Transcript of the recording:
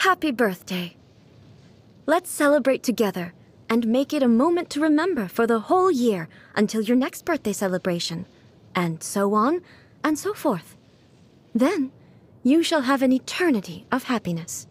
Happy birthday. Let's celebrate together and make it a moment to remember for the whole year until your next birthday celebration, and so on and so forth. Then, you shall have an eternity of happiness.